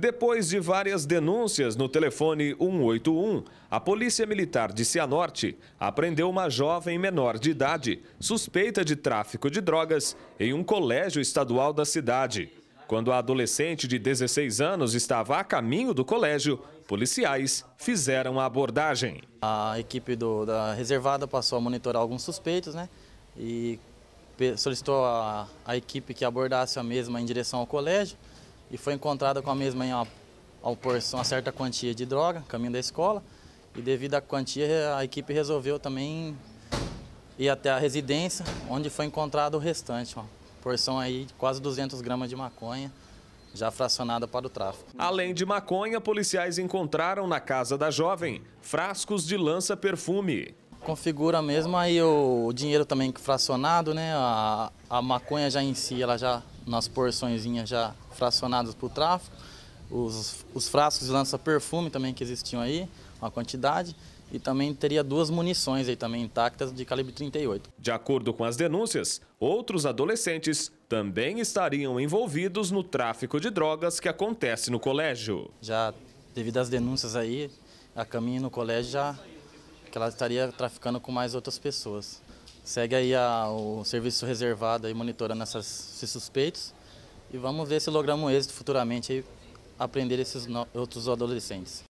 Depois de várias denúncias no telefone 181, a Polícia Militar de Cianorte apreendeu uma jovem menor de idade, suspeita de tráfico de drogas, em um colégio estadual da cidade. Quando a adolescente de 16 anos estava a caminho do colégio, policiais fizeram a abordagem. A equipe do, da reservada passou a monitorar alguns suspeitos, né? E solicitou a, a equipe que abordasse a mesma em direção ao colégio e foi encontrada com a mesma em uma, uma certa quantia de droga, caminho da escola. E devido à quantia, a equipe resolveu também ir até a residência, onde foi encontrado o restante, uma porção aí de quase 200 gramas de maconha, já fracionada para o tráfico. Além de maconha, policiais encontraram na casa da jovem frascos de lança-perfume. Configura mesmo aí o, o dinheiro também fracionado, né? A, a maconha já em si, ela já nas porçõezinhas já fracionadas para o tráfico, os, os frascos de lança-perfume também que existiam aí, uma quantidade, e também teria duas munições aí também intactas de calibre 38. De acordo com as denúncias, outros adolescentes também estariam envolvidos no tráfico de drogas que acontece no colégio. Já devido às denúncias aí, a caminho no colégio já que ela estaria traficando com mais outras pessoas segue aí a, o serviço reservado aí monitorando essas, esses suspeitos e vamos ver se logramos êxito futuramente aí aprender esses no, outros adolescentes.